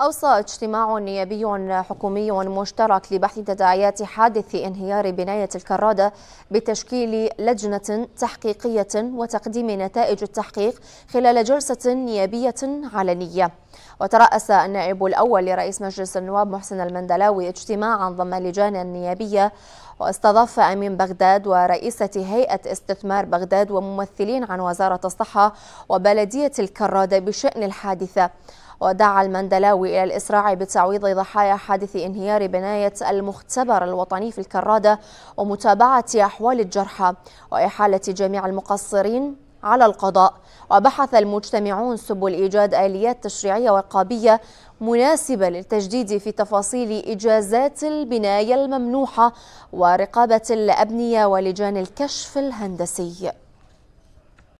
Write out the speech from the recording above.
أوصى اجتماع نيابي حكومي مشترك لبحث تداعيات حادث انهيار بناية الكرادة بتشكيل لجنة تحقيقية وتقديم نتائج التحقيق خلال جلسة نيابية علنية وترأس النائب الأول لرئيس مجلس النواب محسن المندلاوي اجتماعا ضم لجان النيابية واستضاف أمين بغداد ورئيسة هيئة استثمار بغداد وممثلين عن وزارة الصحة وبلدية الكرادة بشأن الحادثة ودعا المندلاوي إلى الإسراع بتعويض ضحايا حادث انهيار بناية المختبر الوطني في الكرادة ومتابعة أحوال الجرحى وإحالة جميع المقصرين على القضاء وبحث المجتمعون سبل إيجاد آليات تشريعية وقابية مناسبة للتجديد في تفاصيل إجازات البناية الممنوحة ورقابة الأبنية ولجان الكشف الهندسي